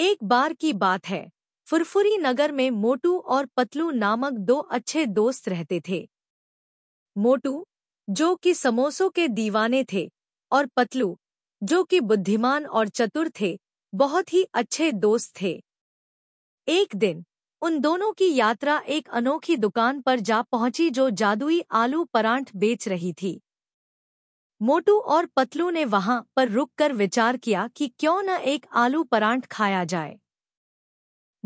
एक बार की बात है फुरफुरी नगर में मोटू और पतलू नामक दो अच्छे दोस्त रहते थे मोटू जो कि समोसों के दीवाने थे और पतलू जो कि बुद्धिमान और चतुर थे बहुत ही अच्छे दोस्त थे एक दिन उन दोनों की यात्रा एक अनोखी दुकान पर जा पहुंची जो जादुई आलू परांठ बेच रही थी मोटू और पतलू ने वहां पर रुककर विचार किया कि क्यों न एक आलू परांठ खाया जाए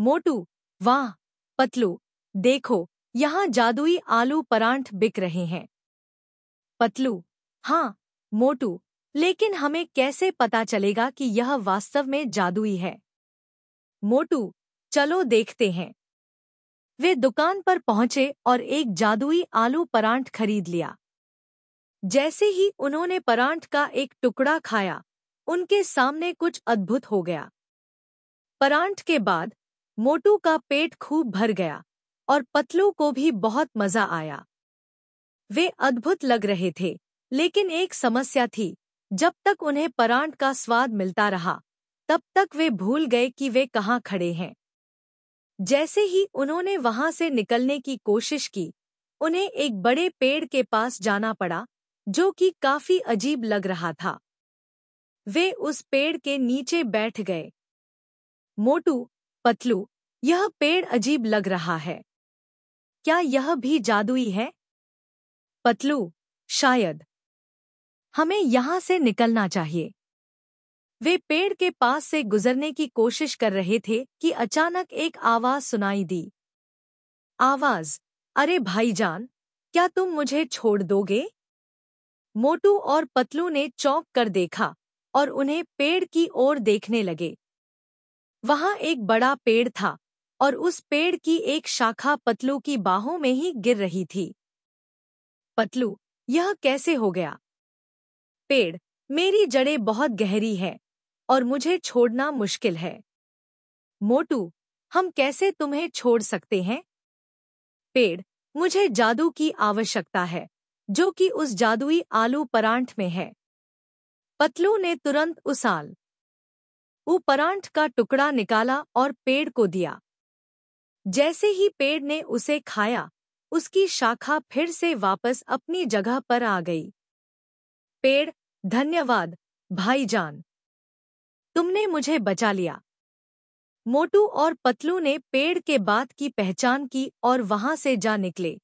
मोटू वाह पतलू देखो यहाँ जादुई आलू परांठ बिक रहे हैं पतलू हाँ मोटू लेकिन हमें कैसे पता चलेगा कि यह वास्तव में जादुई है मोटू चलो देखते हैं वे दुकान पर पहुंचे और एक जादुई आलू परांठ खरीद लिया जैसे ही उन्होंने परांठ का एक टुकड़ा खाया उनके सामने कुछ अद्भुत हो गया परांठ के बाद मोटू का पेट खूब भर गया और पतलू को भी बहुत मजा आया वे अद्भुत लग रहे थे लेकिन एक समस्या थी जब तक उन्हें परांठ का स्वाद मिलता रहा तब तक वे भूल गए कि वे कहाँ खड़े हैं जैसे ही उन्होंने वहां से निकलने की कोशिश की उन्हें एक बड़े पेड़ के पास जाना पड़ा जो कि काफी अजीब लग रहा था वे उस पेड़ के नीचे बैठ गए मोटू पतलू यह पेड़ अजीब लग रहा है क्या यह भी जादुई है पतलू शायद हमें यहां से निकलना चाहिए वे पेड़ के पास से गुजरने की कोशिश कर रहे थे कि अचानक एक आवाज सुनाई दी आवाज अरे भाईजान क्या तुम मुझे छोड़ दोगे मोटू और पतलू ने चौंक कर देखा और उन्हें पेड़ की ओर देखने लगे वहां एक बड़ा पेड़ था और उस पेड़ की एक शाखा पतलू की बाहों में ही गिर रही थी पतलू यह कैसे हो गया पेड़ मेरी जड़ें बहुत गहरी है और मुझे छोड़ना मुश्किल है मोटू हम कैसे तुम्हें छोड़ सकते हैं पेड़ मुझे जादू की आवश्यकता है जो कि उस जादुई आलू परांठ में है पतलू ने तुरंत उसाल ऊ परांठ का टुकड़ा निकाला और पेड़ को दिया जैसे ही पेड़ ने उसे खाया उसकी शाखा फिर से वापस अपनी जगह पर आ गई पेड़ धन्यवाद भाईजान तुमने मुझे बचा लिया मोटू और पतलू ने पेड़ के बाद की पहचान की और वहां से जा निकले